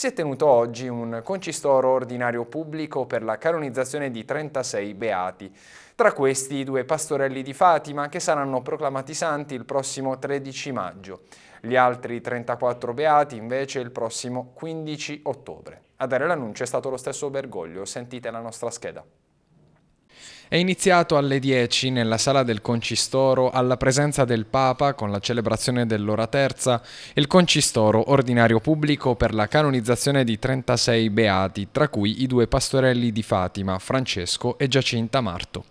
Si è tenuto oggi un concistoro ordinario pubblico per la canonizzazione di 36 beati. Tra questi due pastorelli di Fatima che saranno proclamati santi il prossimo 13 maggio. Gli altri 34 beati invece il prossimo 15 ottobre. A dare l'annuncio è stato lo stesso Bergoglio, sentite la nostra scheda. È iniziato alle 10 nella sala del Concistoro alla presenza del Papa con la celebrazione dell'ora terza il Concistoro ordinario pubblico per la canonizzazione di 36 beati, tra cui i due pastorelli di Fatima, Francesco e Giacinta Marto.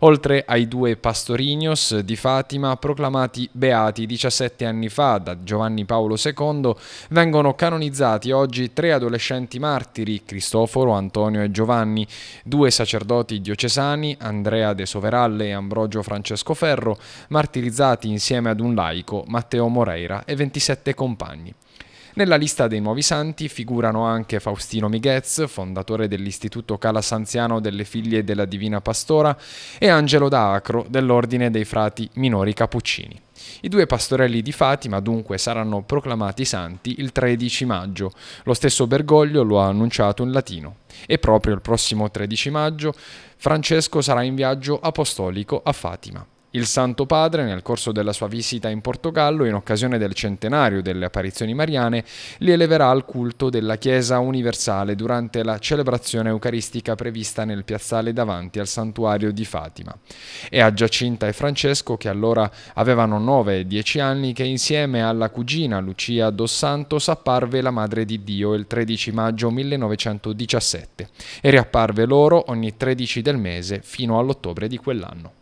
Oltre ai due pastorinios di Fatima proclamati beati 17 anni fa da Giovanni Paolo II, vengono canonizzati oggi tre adolescenti martiri, Cristoforo, Antonio e Giovanni, due sacerdoti diocesani, Andrea De Soveralle e Ambrogio Francesco Ferro, martirizzati insieme ad un laico, Matteo Moreira e 27 compagni. Nella lista dei nuovi santi figurano anche Faustino Miguez, fondatore dell'Istituto Calasanziano delle Figlie della Divina Pastora, e Angelo da Acro dell'Ordine dei Frati Minori Cappuccini. I due pastorelli di Fatima dunque saranno proclamati santi il 13 maggio, lo stesso Bergoglio lo ha annunciato in latino, e proprio il prossimo 13 maggio Francesco sarà in viaggio apostolico a Fatima. Il Santo Padre, nel corso della sua visita in Portogallo, in occasione del centenario delle apparizioni mariane, li eleverà al culto della Chiesa Universale durante la celebrazione eucaristica prevista nel piazzale davanti al santuario di Fatima. È a Giacinta e Francesco, che allora avevano 9 e 10 anni, che insieme alla cugina Lucia dos Santos apparve la Madre di Dio il 13 maggio 1917 e riapparve loro ogni 13 del mese fino all'ottobre di quell'anno.